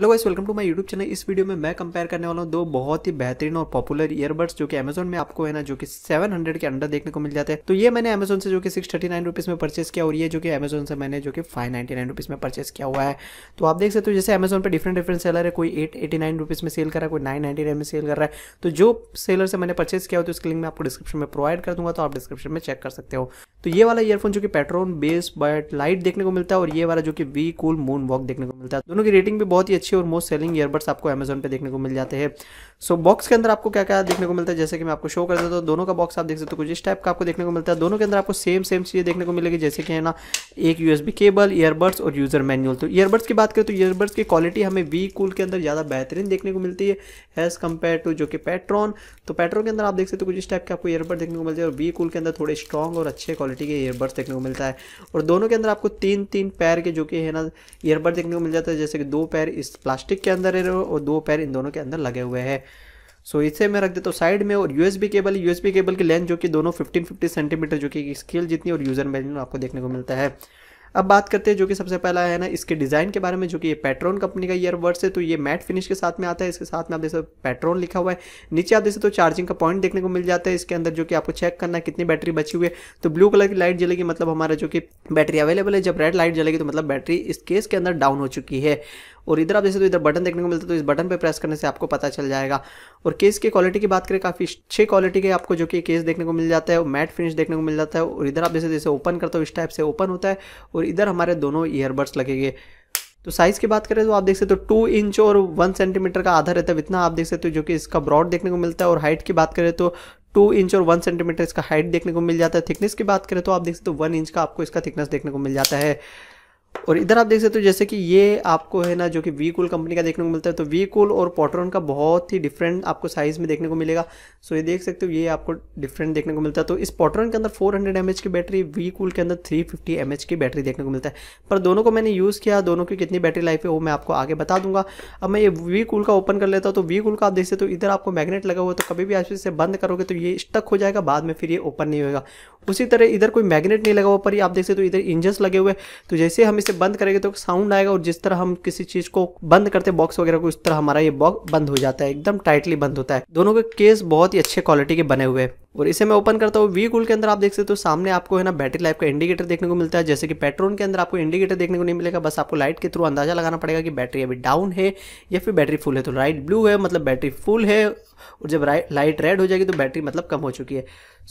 hello guys welcome to my YouTube channel इस video में मैं कंपेयर करने वाला हूँ दो बहुत ही बेहतरीन और पॉपुलर ईयरबड्स जो कि अमेजोन में आपको है ना जो कि 700 के अंडर देखने को मिल जाते हैं तो ये मैंने अमेजोन से जो कि सिक्स थर्टी में परचेस किया और ये जो कि अमेजोन से मैंने जो कि फाइव नाइन्टी में परचेस किया हुआ है तो आप देख सकते हो जैसे अमेजोन पर डिफरेंट डिफरेंट सेलर है कोई एट एटी में सेल कर रहा है कोई नाइन में सेल कर रहा है तो जो सेलर से मैंने परचेस किया हो तो उसकी लिंक मैं आपको डिस्क्रिप्शन में प्रोवाइड कर दूंगा तो आप डिस्क्रिप्शन में चेक कर सकते हो तो ये वाला ईयरफोन जो कि पेट्रोल बेस बट लाइट देखने को मिलता है और ये वाला जो कि वी कूल मून वॉक देखने को मिलता है दोनों की रेटिंग भी बहुत ही अच्छी अच्छे और मोस्ट सेलिंग ईयरबड्स आपको अमेजन पे देखने को मिल जाते हैं सो बॉक्स के अंदर आपको क्या क्या देखने को मिलता है जैसे कि मैं आपको शो कर देता हूँ दोनों का बॉक्स आप देख सकते हो कुछ इस टाइप का आपको देखने को मिलता है दोनों के अंदर आपको सेम सेम चीज़ें देखने को मिलेगी जैसे कि है ना एक यू केबल ईयरबड्स और यूज़र मैनुअल तो ईयरबड्स की बात करें तो ईयरबड्स की क्वालिटी हमें वी कूल के अंदर ज़्यादा बेहतरीन देखने को मिलती है एज़ कम्पेयर टू जो कि पेट्रॉन तो पेट्रोल के अंदर आप देख सकते हो कुछ इस टाइप के आपको ईयरबड देखने को मिलते हैं और वी कूल के अंदर थोड़े स्ट्रॉग और अच्छे क्वालिटी के ईयरबड्स देखने को मिलता है और दोनों के अंदर आपको तीन तीन पैर के जो कि है ना ईयरबड देखने को मिल जाता है जैसे कि दो पैर इस प्लास्टिक के अंदर है और दो पैर इन दोनों के अंदर लगे हुए हैं सो इसे मैं रख देता हूँ साइड में और यूएसबी केबल यूएसबी केबल की लेंथ जो कि दोनों 1550 सेंटीमीटर जो कि स्केल जितनी और यूज़र मैनुअल आपको देखने को मिलता है अब बात करते हैं जो कि सबसे पहला है ना इसके डिज़ाइन के बारे में जो कि ये पेट्रोन कंपनी का ईयरबड्स है तो ये मैट फिनिश के साथ में आता है इसके साथ में आप जैसे पेट्रोन लिखा हुआ है नीचे आप जैसे तो चार्जिंग का पॉइंट देखने को मिल जाता है इसके अंदर जो कि आपको चेक करना है कितनी बैटरी बची हुई है तो ब्लू कलर की लाइट जलेगी मतलब हमारा जो कि बैटरी अवेलेबल है जब रेड लाइट जलेगी तो मतलब बैटरी इस केस के अंदर डाउन हो चुकी है और इधर आप जैसे तो इधर बटन देखने को मिलता है तो इस बटन पर प्रेस करने से आपको पता चल जाएगा और केस की क्वालिटी की बात करें काफ़ी अच्छे क्वालिटी के आपको जो कि केस देखने को मिल जाता है और मैट फिनिश देखने को मिल जाता है और इधर आप जैसे जैसे ओपन करते हो इस टाइप से ओपन होता है और इधर हमारे दोनों ईयरबड्स लगेंगे तो साइज़ की बात करें तो आप देख सकते हो तो टू इंच और वन सेंटीमीटर का आधा रहता है इतना आप देख सकते हो तो जो कि इसका ब्रॉड देखने को मिलता है और हाइट की बात करें तो टू इंच और वन सेंटीमीटर इसका हाइट देखने को मिल जाता है थिकनेस की बात करें तो आप देख सकते हो तो वन इंच का आपको इसका थिकनेस देखने को मिल जाता है और इधर आप देख सकते हो जैसे कि ये आपको है ना जो कि वी कूल कंपनी का देखने को मिलता है तो वी कूल और पॉटरन का बहुत ही डिफरेंट आपको साइज़ में देखने को मिलेगा सो ये देख सकते हो ये आपको डिफरेंट देखने को मिलता है तो इस पॉटरन के अंदर 400 हंड्रेड की बैटरी वी कूल के अंदर 350 फिफ्टी की बैटरी देखने को मिलता है पर दोनों को मैंने यूज़ किया दोनों की कितनी बैटरी लाइफ है वो मैं आपको आगे बता दूंगा अब मैं ये वी कूल का ओपन कर लेता हूँ तो वी कूल का आप देख सकते हो इधर आपको मैगनेट लगा हुआ तो कभी भी आप इसे बंद करोगे तो ये स्टक हो जाएगा बाद में फिर ये ओपन नहीं होगा उसी तरह इधर कोई मैगनेट नहीं लगा हुआ पर आप देख सकते हो इधर इंजन लगे हुए तो जैसे हम हम इसे बंद करेंगे तो साउंड आएगा और जिस तरह हम किसी चीज़ को बंद करते बॉक्स वगैरह को उस तरह हमारा ये बॉक्स बंद हो जाता है एकदम टाइटली बंद होता है दोनों के केस बहुत ही अच्छे क्वालिटी के बने हुए हैं और इसे मैं ओपन करता हूँ वी कूल के अंदर आप देख सकते हो सामने आपको है ना बैटरी लाइफ का इंडिकेटर देखने को मिलता है जैसे कि पेट्रोल के अंदर आपको इंडिकेटर देखने को नहीं मिलेगा बस आपको लाइट के थ्रू अंदाजा लगाना पड़ेगा कि बैटरी अभी डाउन है या फिर बैटरी फुल है तो लाइट ब्लू है मतलब बैटरी फुल है और जब लाइट रेड हो जाएगी तो बैटरी मतलब कम हो चुकी है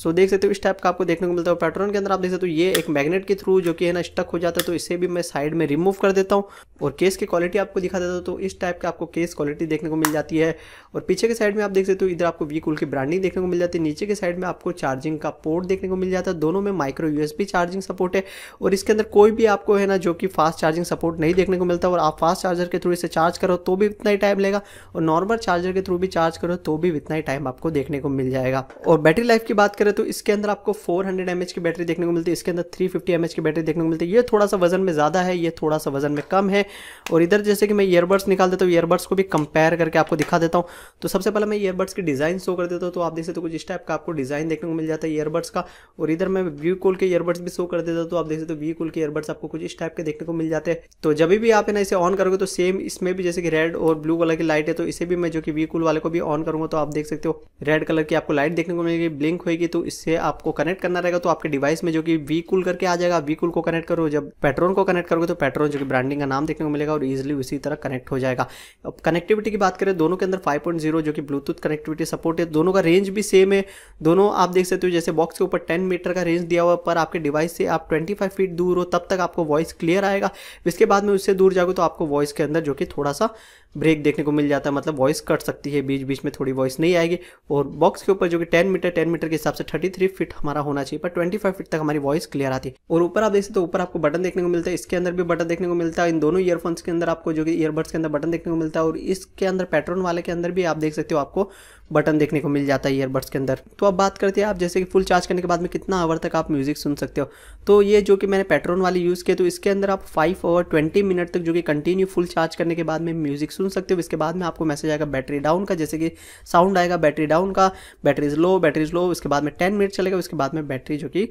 सो देख सकते हो इस टाइप का आपको देखने को मिलता है पेट्रोल के अंदर आप देख सकते हो ये एक मैग्नेट के थ्रू जो कि है ना स्टक हो जाता है तो इसे भी मैं साइड में रिमूव कर देता हूँ और केस की क्वालिटी आपको दिखा देता हूँ तो इस टाइप का आपको केस क्वालिटी देखने को मिल जाती है और पीछे के साइड में आप देख सकते हो इधर आपको वी कूल की ब्रांडिंग देखने को मिल जाती है नीचे के साइड साइड में आपको चार्जिंग का पोर्ट देखने को मिल जाता है दोनों में माइक्रो यूएसबी चार्जिंग सपोर्ट है और इसके अंदर कोई भी आपको है ना जो कि फास्ट चार्जिंग सपोर्ट नहीं देखने को मिलता और आप फास्ट चार्जर के थ्रू इसे चार्ज करो तो भी इतना ही टाइम लेगा और नॉर्मल चार्जर के थ्रू भी चार्ज करो तो भी इतना ही टाइम आपको देखने को मिल जाएगा और बैटरी लाइफ की बात करें तो इसके अंदर आपको फोर हंड्रेड की बैटरी देखने को मिलती है इसके अंदर थ्री फिफ्टी की बैटरी देखने को मिलती है ये थोड़ा सा वजन में ज़्यादा है ये थोड़ा सा वजन में कम है और इधर जैसे कि मैं ईयरबड्स निकाल देता हूँ ईयरबड्स को भी कंपेयर करके आपको दिखा देता हूँ तो सबसे पहले मैं ईयरबड्स की डिज़ाइन शो कर देता हूँ तो आप देख सकते हो कुछ इस टाइप का आपको डिज़ाइन देखने को मिल जाता है ईयरबड्स का और इधर मैं व्यू कूल के ईयरबड्स भी शो कर देता हूँ तो आप देख सकते हो व्यू कूल के ईयरबड्स आपको कुछ इस टाइप के देखने को मिल जाते हैं तो जब भी आप ना इसे ऑन करोगे तो सेम इसमें भी जैसे कि रेड और ब्लू कलर की लाइट है तो इसे भी मैं जो कि व्यू कूल वाले को भी ऑन करूँगा तो आप देख सकते हो रेड कलर की आपको लाइट देखने को मिलेगी ब्लिंक होगी तो इससे आपको कनेक्ट करना रहेगा तो आपके डिवाइस में जो कि वी कूल करके आ जाएगा वी कूल को कनेक्ट करो जब पेट्रोन को कनेक्ट करोगे तो पेट्रोन जो कि ब्रांडिंग का नाम देखने को मिलेगा और ईजिली उसी तरह कनेक्ट हो जाएगा अब कनेक्टिविटी की बात करें दोनों के अंदर 5.0 जो कि ब्लूटूथ कनेक्टिविटी सपोर्ट है दोनों का रेंज भी सेम है दोनों आप देख सकते हो जैसे बॉक्स के ऊपर टेन मीटर का रेंज दिया हुआ पर आपके डिवाइस से आप ट्वेंटी फाइव फीट दूर हो तब तक आपको वॉइस क्लियर आएगा इसके बाद में उससे दूर जाओगे तो आपको वॉइस के अंदर जो कि थोड़ा सा ब्रेक देखने को मिल जाता है मतलब वॉइस कट सकती है बीच बीच में थोड़ी वॉइस नहीं आएगी और बॉक्स के ऊपर जो कि टेन मीटर टेन मीटर के हिसाब से थर्टी थ्री फिट हमारा होना चाहिए पर ट्वेंटी फाइव फीट तक हमारी वॉइस क्लियर आती है और ऊपर आप देख सकते ऊपर आपको बटन देखने को मिलता है इसके अंदर भी बटन देखने को मिलता है इन दोनों ईयरफोन्स के अंदर आपको जो कि ईयरबड्स के अंदर बटन देखने को मिलता है और इसके अंदर पेट्रोन वाले के अंदर भी आप देख सकते हो आपको बटन देखने को मिल जाता है ईयरबड्स के अंदर तो अब बात करते हैं आप जैसे कि फुल चार्ज करने के बाद में कितना आवर तक आप म्यूजिक सुन सकते हो तो ये जो कि मैंने पेट्रोन वाली यूज़ किया तो इसके अंदर आप फाइव और ट्वेंटी मिनट तक जो कि कंटिन्यू फुल चार्ज करने के बाद में म्यूजिक सुन सकते हो इसके बाद में आपको मैसेज आएगा बैटरी डाउन का जैसे कि साउंड आएगा बैटरी डाउन का बैटरीज लो बैटरीज लो उसके बाद में टेन मिनट चलेगा उसके बाद में बैटरी जो कि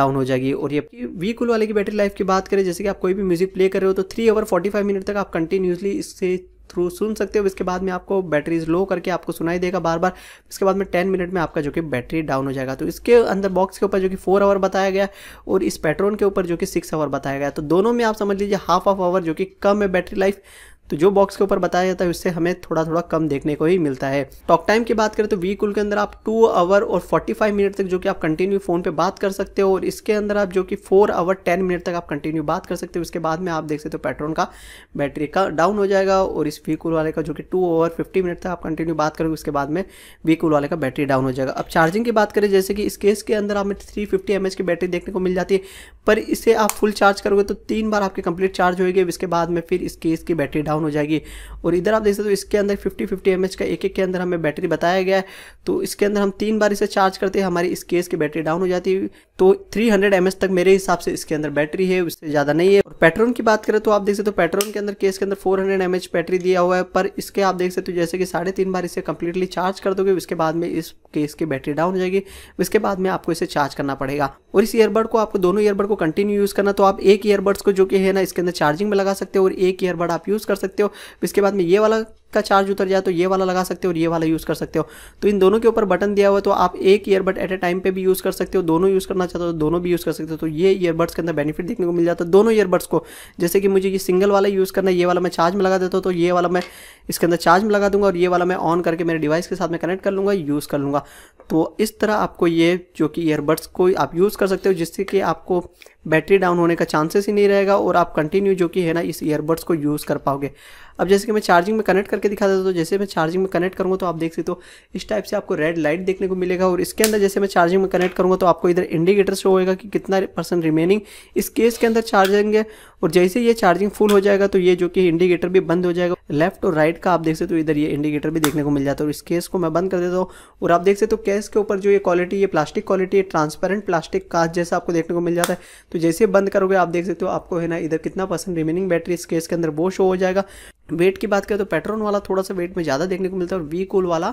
डाउन हो जाएगी और ये वीकुल वाले की बैटरी लाइफ की बात करें जैसे कि आप कोई भी म्यूजिक प्ले कर रहे हो तो three hour forty five minute तक आप कंटिन्यूसली इससे थ्रू सुन सकते हो इसके बाद में आपको बैटरीज लो करके आपको सुनाई देगा बार बार इसके बाद में टेन मिनट में आपका जो कि बैटरी डाउन हो जाएगा तो इसके अंदर बॉक्स के ऊपर जो कि फोर आवर बताया गया और इस पेट्रोन के ऊपर जो कि सिक्स आवर बताया गया तो दोनों में आप समझ लीजिए हाफ ऑफ आवर जो कि कम है बैटरी लाइफ तो जो बॉक्स के ऊपर बताया जाता है उससे हमें थोड़ा थोड़ा कम देखने को ही मिलता है टॉक टाइम की बात करें तो वी कुल के अंदर आप टू आवर और फोर्टी फाइव मिनट तक जो कि आप कंटिन्यू फोन पे बात कर सकते हो और इसके अंदर आप जो कि फोर आवर टेन मिनट तक आप कंटिन्यू बात कर सकते हो उसके बाद में आप देख सकते हो पेट्रोल का बैटरी का डाउन हो जाएगा और इस वी कुल वाले का जो कि टू आवर फिफ्टी मिनट तक आप कंटिन्यू बात करोगे उसके बाद में वी कुल वाले का बैटरी डाउन हो जाएगा अब चार्जिंग की बात करें जैसे कि इस केस के अंदर आप थ्री फिफ्टी की बैटरी देखने को मिल जाती है पर इसे आप फुल चार्ज करोगे तो तीन बार आपकी कंप्लीट चार्ज होगी उसके बाद में फिर इस केस की बैटरी डाउन डाउन हो जाएगी और इधर आप देख सकते हो इसके अंदर 50 50 एम का एक एक के अंदर हमें बैटरी बताया गया है तो इसके अंदर हम तीन बार इसे चार्ज करते हैं हमारी इस केस की बैटरी डाउन हो जाती है तो 300 हंड्रेड तक मेरे हिसाब से इसके अंदर बैटरी है उससे ज़्यादा नहीं है और पेट्रोन की बात करें तो आप देख सकते हो तो पेट्रोन के अंदर केस के अंदर 400 हंड्रेड बैटरी दिया हुआ है पर इसके आप देख सकते हो तो जैसे कि साढ़े तीन बार इसे कम्प्लीटली चार्ज कर दोगे उसके बाद में इस केस की बैटरी डाउन हो जाएगी उसके बाद में आपको इसे चार्ज करना पड़ेगा और इस ईयरबड को आपको दोनों ईयरबड को कंटिन्यू यूज़ करना तो आप एक ईयरबड्स को जो कि है ना इसके अंदर चार्जिंग में लगा सकते हो और एक ईयरबड आप यूज़ कर सकते सकते हो इसके बाद में ये वाला का चार्ज उतर जाए तो ये वाला लगा सकते हो और ये वाला यूज़ कर सकते हो तो इन दोनों के ऊपर बटन दिया हुआ है तो आप एक ईयरबड एट ए टाइम पे भी यूज़ कर सकते हो दोनों यूज़ करना चाहते हो तो दोनों भी यूज़ कर सकते हो तो ये ईयरबड्स के अंदर बेनिफिट देखने को मिल जाता है दोनों ईयरबड्स को जैसे कि मुझे ये सिंगल वाला यूज़ करना है ये वाला मैं चार्ज में लगा देता हूँ तो ये वाला मैं इसके अंदर चार्ज में लगा दूंगा और ये वाला मैं ऑन करके मेरे डिवाइस के साथ में कनेक्ट कर लूँगा यूज़ कर लूँगा तो इस तरह आपको ये जो कि ईयरबड्स को आप यूज़ कर सकते हो जिससे कि आपको बैटरी डाउन होने का चांसेस ही नहीं रहेगा और आप कंटिन्यू जो कि है ना इस ईयरबड्स को यूज़ कर पाओगे अब जैसे कि मैं चार्जिंग में कनेक्ट कर करके दिखा देता हूँ तो जैसे मैं चार्जिंग में कनेक्ट करूँगा तो आप देख सकते हो इस टाइप से आपको रेड लाइट देखने को मिलेगा और इसके अंदर जैसे मैं चार्जिंग में कनेक्ट करूँगा तो आपको इधर इंडिकेटर शो होगा कि कितना परसेंट रिमेनिंग इस केस के अंदर चार्जिंग है और जैसे ये चार्जिंग फुल हो जाएगा तो ये जो कि इंडिकेटर भी बंद हो जाएगा लेफ्ट और राइट का आप देख सकते हो तो इधर ये इंडिकेटर भी देखने को मिल जाता है और इस केस को मैं बंद कर देता हूँ और आप देख सकते हो तो केस के ऊपर जो ये क्वालिटी ये प्लास्टिक क्वालिटी है ट्रांसपेरेंट प्लास्टिक कास्ट जैसा आपको देखने को मिल जाता है तो जैसे बंद करोगे आप देख सकते हो आपको है ना इधर कितना परसेंट रिमेनिंग बैटरी इस केस के अंदर वो शो हो जाएगा वेट की बात करें तो पेट्रोन वाला थोड़ा सा वेट में ज़्यादा देखने को मिलता है और वी कूल वाला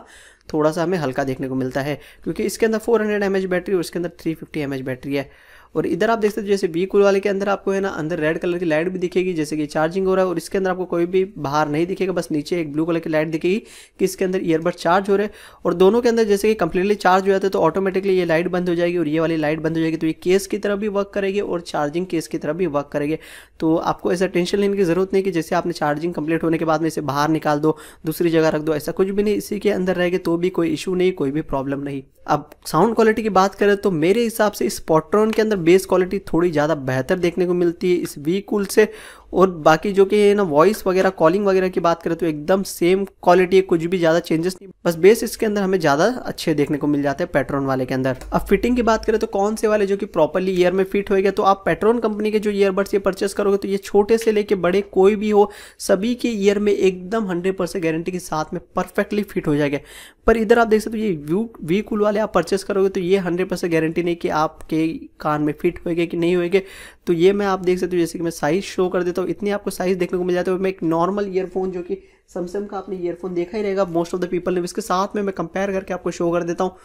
थोड़ा सा हमें हल्का देखने को मिलता है क्योंकि इसके अंदर 400 हंड्रेड बैटरी और इसके अंदर 350 फिफ्टी बैटरी है और इधर आप देख सकते हो जैसे बी कूल वाले के अंदर आपको है ना अंदर रेड कलर की लाइट भी दिखेगी जैसे कि चार्जिंग हो रहा है और इसके अंदर आपको कोई भी बाहर नहीं दिखेगा बस नीचे एक ब्लू कलर की लाइट दिखेगी कि इसके अंदर ईयरबड चार्ज हो रहे हैं और दोनों के अंदर जैसे कि कंप्लीटली चार्ज हो जाते तो ऑटोमेटिकली ये लाइट बंद हो जाएगी और ये वाली लाइट बंद हो जाएगी तो ये केस की तरफ भी वर्क करेगी और चार्जिंग केस की तरफ भी वर्क करेगी तो आपको ऐसा टेंशन लेने की ज़रूरत नहीं कि जैसे आपने चार्जिंग कंप्लीट होने के बाद में इसे बाहर निकाल दो दूसरी जगह रख दो ऐसा कुछ भी नहीं इसी के अंदर रहेगी तो भी कोई इशू नहीं कोई भी प्रॉब्लम नहीं अब साउंड क्वालिटी की बात करें तो मेरे हिसाब से इस पॉट्रॉन के अंदर बेस क्वालिटी थोड़ी ज़्यादा बेहतर देखने को मिलती है इस वी कूल से और बाकी जो कि ना वॉइस वगैरह कॉलिंग वगैरह की बात करें तो एकदम सेम क्वालिटी है कुछ भी ज़्यादा चेंजेस नहीं बस बेस इसके अंदर हमें ज़्यादा अच्छे देखने को मिल जाते हैं पेट्रोन वाले के अंदर अब फिटिंग की बात करें तो कौन से वाले जो कि प्रॉपरली ईयर में फिट होएगा तो आप पेट्रोन कंपनी के जो ईयरबड्स ये परचेस करोगे तो ये छोटे से लेके बड़े कोई भी हो सभी के ईयर में एकदम हंड्रेड परसेंट गारंटी के साथ में परफेक्टली फिट हो जाएगा पर इधर आप देख सकते हो ये व्यू वी कूल वाले आप परचेस करोगे तो ये हंड्रेड परसेंट गारंटी नहीं कि आपके कान में फिट होएगा कि नहीं होएगा तो ये मैं आप देख सकते हो जैसे कि मैं साइज़ शो कर देता हूँ इतनी आपको साइज़ देखने को मिल जाता है मैं एक नॉर्मल ईयरफोन जो कि सैमसंग का आपने ईयरफोन देखा ही रहेगा मोस्ट ऑफ द पीपल ने इसके साथ में मैं कंपेयर करके आपको शो कर देता हूँ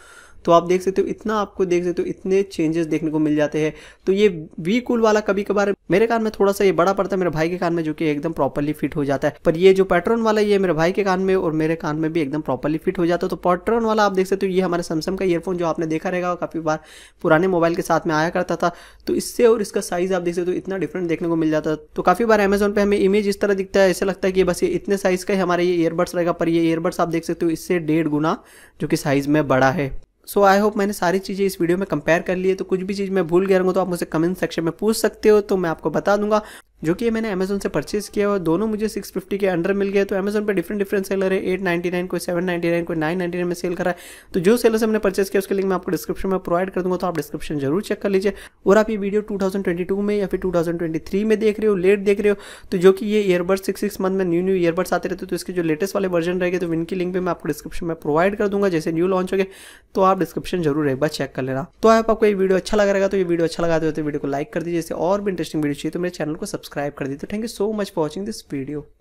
तो आप देख सकते हो इतना आपको देख सकते हो इतने चेंजेस देखने को मिल जाते हैं तो ये वी कूल वाला कभी कभार मेरे कान में थोड़ा सा ये बड़ा पड़ता है मेरे भाई के कान में जो कि एकदम प्रॉपरली फिट हो जाता है पर ये जो पैटर्न वाला ये मेरे भाई के कान में और मेरे कान में भी एकदम प्रॉपरली फिट हो जाता है तो पैटर्न वाला आप देख सकते हो ये हमारे सैमसंग का ईयरफोन जो आपने देखा रहेगा काफ़ी बार पुराने मोबाइल के साथ में आया करता था तो इससे और इसका साइज़ आप देख सकते हो इतना डिफरेंट देखने को मिल जाता तो काफ़ी बार अमेजोन पर हमें इमेज इस तरह दिखता है ऐसे लगता है कि बस ये इतने साइज़ का ही हमारे ये ईयरबड्स रहेगा पर ये ईयरबड्स आप देख सकते हो इससे डेढ़ गुना जो कि साइज़ में बड़ा है सो आई होप मैंने सारी चीज़ें इस वीडियो में कंपेयर कर ली है तो कुछ भी चीज़ मैं भूल गया रहूँगा तो आप मुझे कमेंट सेक्शन में पूछ सकते हो तो मैं आपको बता दूंगा जो कि मैंने अमेजोन से परचेज किया और दोनों मुझे 650 के अंडर मिल गया तो अमेजोन पर डिफरेंट डिफरेंट सेलर है 899 कोई 799 कोई 999 में सेल करा है तो जो सेलर से हमने परचेज किया उसके लिंक मैं आपको डिस्क्रिप्शन में प्रोवाइड कर दूंगा तो आप डिस्क्रिप्शन जरूर चेक कर लीजिए और आप ये वीडियो टू में या फिर थ्री में देख रहे हो लेट देख रहे हो तो जो कि ये ईयरबड्स सिक्स सिक्स मंथ में न्यू न्यू ईयरबड्स आते रहते तो इसके जो लेटेस्ट वाले वर्जन रहेंगे तो इनकी लिंक भी मैं आपको डिस्क्रिप्शन में प्रोवाइड कर दूंगा जैसे न्यू लॉन्च हो गए तो आप डिस्क्रिप्शन जरूर एक बार चेक कर लेना तो आपको ये वीडियो अच्छा लगा रहेगा तो ये वीडियो अच्छा लगा तो वीडियो को लाइक कर दीजिए और भी इंटरेस्टिंग वीडियो चाहिए तो मेरे चैनल को सब्सक्राइब सब्सक्राइब कर दी तो thank you so much for watching this video